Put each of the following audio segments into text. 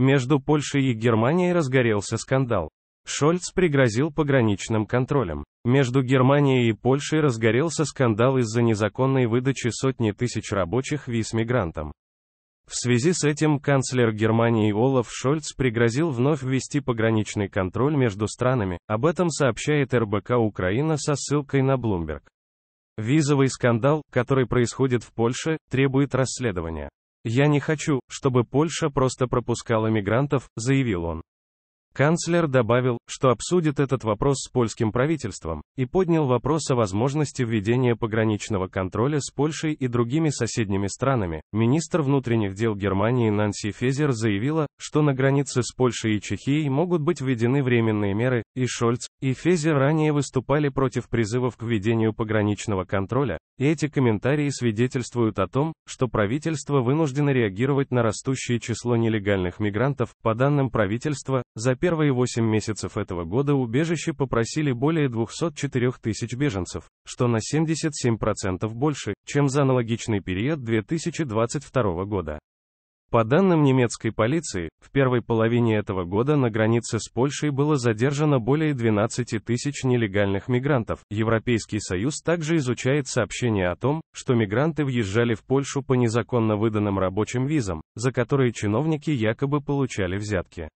Между Польшей и Германией разгорелся скандал. Шольц пригрозил пограничным контролем. Между Германией и Польшей разгорелся скандал из-за незаконной выдачи сотни тысяч рабочих виз мигрантам. В связи с этим канцлер Германии Олаф Шольц пригрозил вновь ввести пограничный контроль между странами, об этом сообщает РБК Украина со ссылкой на Bloomberg. Визовый скандал, который происходит в Польше, требует расследования. «Я не хочу, чтобы Польша просто пропускала мигрантов», заявил он. Канцлер добавил, что обсудит этот вопрос с польским правительством, и поднял вопрос о возможности введения пограничного контроля с Польшей и другими соседними странами. Министр внутренних дел Германии Нанси Фезер заявила, что на границе с Польшей и Чехией могут быть введены временные меры, и Шольц, и Фезер ранее выступали против призывов к введению пограничного контроля, и эти комментарии свидетельствуют о том, что правительство вынуждено реагировать на растущее число нелегальных мигрантов, по данным правительства, за первые 8 месяцев этого года убежище попросили более 204 тысяч беженцев, что на 77% больше, чем за аналогичный период 2022 года. По данным немецкой полиции, в первой половине этого года на границе с Польшей было задержано более 12 тысяч нелегальных мигрантов. Европейский Союз также изучает сообщения о том, что мигранты въезжали в Польшу по незаконно выданным рабочим визам, за которые чиновники якобы получали взятки.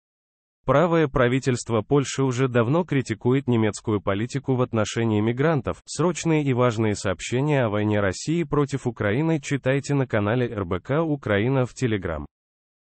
Правое правительство Польши уже давно критикует немецкую политику в отношении мигрантов. Срочные и важные сообщения о войне России против Украины читайте на канале РБК Украина в Телеграм.